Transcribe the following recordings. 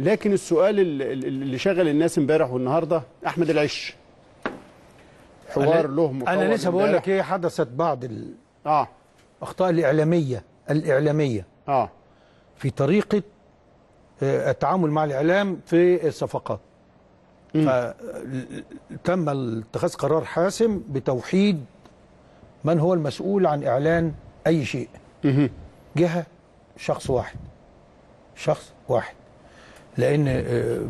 لكن السؤال اللي شغل الناس امبارح والنهارده احمد العش حوار أنا له انا لسه بقول لك ايه حدثت بعض اه الاخطاء الاعلاميه الاعلاميه اه في طريقه آه، التعامل مع الاعلام في الصفقات فتم اتخاذ قرار حاسم بتوحيد من هو المسؤول عن اعلان اي شيء م. جهه شخص واحد شخص واحد لان آه،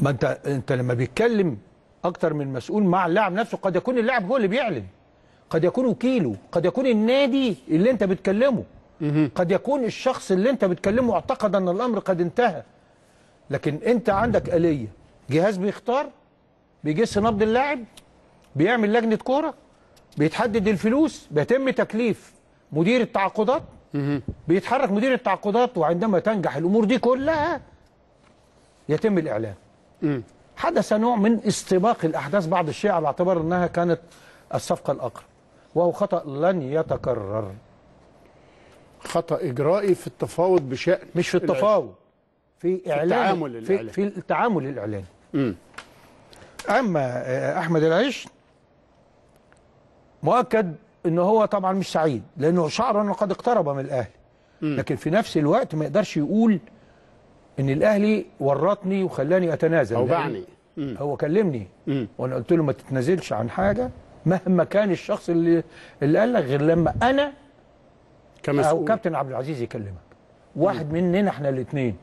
ما انت انت لما بيتكلم اكتر من مسؤول مع اللاعب نفسه قد يكون اللاعب هو اللي بيعلن قد يكون وكيله قد يكون النادي اللي انت بتكلمه قد يكون الشخص اللي انت بتكلمه اعتقد ان الامر قد انتهى لكن انت عندك آلية جهاز بيختار بيجس نبض اللاعب بيعمل لجنة كورة بيتحدد الفلوس بيتم تكليف مدير التعاقدات بيتحرك مدير التعاقدات وعندما تنجح الامور دي كلها يتم الإعلان حدث نوع من استباق الأحداث بعض الشيء على اعتبار أنها كانت الصفقة الأقرب وهو خطأ لن يتكرر خطأ إجرائي في التفاوض بشأن مش في التفاوض في إعلان التعامل في, في التعامل الإعلاني أما آه، أحمد العيش مؤكد ان هو طبعا مش سعيد لانه شعر انه قد اقترب من الاهلي لكن في نفس الوقت ما يقدرش يقول ان الاهلي ورطني وخلاني اتنازل او باعني هو كلمني مم. وانا قلت له ما تتنازلش عن حاجه مهما كان الشخص اللي اللي قال لك غير لما انا كمسؤول او كابتن عبد العزيز يكلمك واحد مم. مننا احنا الاثنين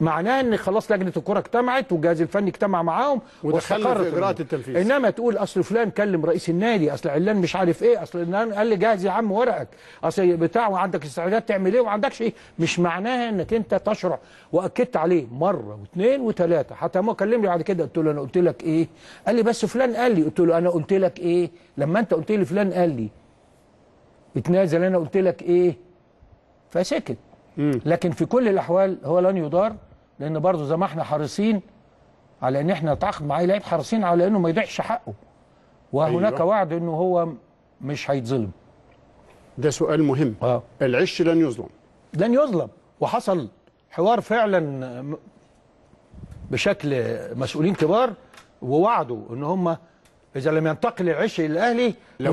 معناه ان خلاص لجنه الكره اجتمعت والجهاز الفني اجتمع معاهم ودخلوا في اجراءات التنفيذ انما تقول اصل فلان كلم رئيس النادي اصل علان مش عارف ايه اصل علان قال لي جهز يا عم ورقك اصل بتاع وعندك استعداد تعمل ايه وما عندكش ايه مش معناها انك انت تشرع واكدت عليه مره واثنين وثلاثه حتى ما كلمني بعد كده قلت له انا قلت لك ايه قال لي بس فلان قال لي قلت له انا قلت لك ايه لما انت قلت لي فلان قال لي اتنازل انا قلت لك ايه فسكت لكن في كل الأحوال هو لن يضار لأن برضه زي ما احنا حريصين على أن احنا نتعاقد معاه لعيب حريصين على أنه ما يضيعش حقه وهناك أيوه. وعد أنه هو مش هيتظلم ده سؤال مهم آه. العش لن يظلم لن يظلم وحصل حوار فعلا بشكل مسؤولين كبار ووعدوا ان هم اذا لم ينتقل العش للاهلي لو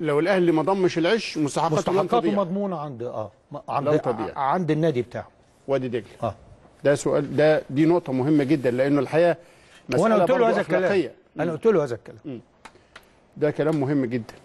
لو الاهلي ما ضمش العش مستحقاته مضمونه عند اه عند لو طبيعي عند النادي بتاعه وادي دجله اه ده سؤال ده دي نقطه مهمه جدا لانه الحقيقه مساله وانا قلت له هذا الكلام انا قلت له هذا الكلام ده كلام مهم جدا